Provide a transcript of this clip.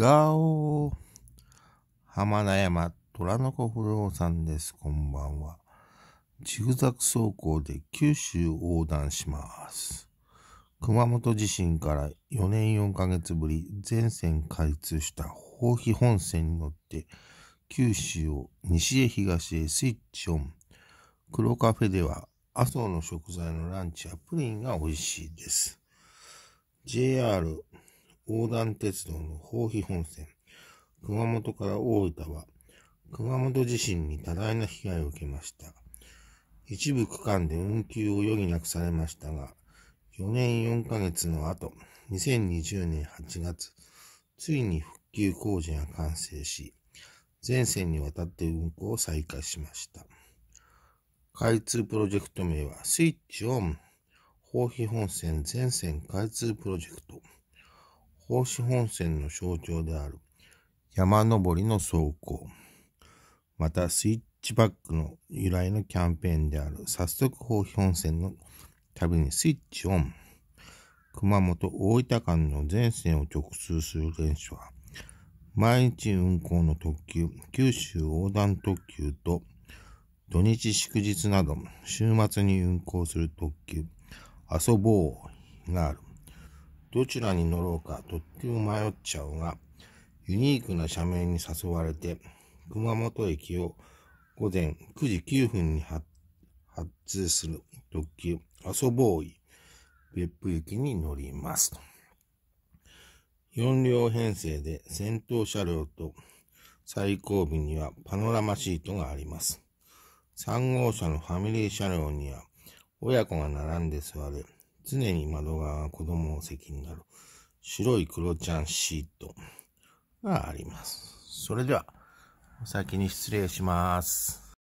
ガオ浜名山虎の子不動産です。こんばんは。ジグザグ走行で九州横断します。熊本地震から4年4ヶ月ぶり、全線開通した宝庇本線に乗って、九州を西へ東へスイッチオン。黒カフェでは、麻生の食材のランチやプリンが美味しいです。JR 横断鉄道の宝庇本線、熊本から大分は、熊本地震に多大な被害を受けました。一部区間で運休を余儀なくされましたが、4年4ヶ月の後、2020年8月、ついに復旧工事が完成し、全線にわたって運行を再開しました。開通プロジェクト名はスイッチオン、宝庇本線全線開通プロジェクト。奉仕本線の象徴である山登りの走行。また、スイッチバックの由来のキャンペーンである、早速奉仕本線の旅にスイッチオン。熊本大分間の全線を直通する電車は、毎日運行の特急、九州横断特急と、土日祝日など、週末に運行する特急、遊ぼうがある。どちらに乗ろうかとっても迷っちゃうが、ユニークな社名に誘われて、熊本駅を午前9時9分に発通する特急、遊ぼうい、別府行きに乗ります。4両編成で先頭車両と最後尾にはパノラマシートがあります。3号車のファミリー車両には親子が並んで座る常に窓側は子供を席になる白い黒ちゃんシートがあります。それでは、お先に失礼します。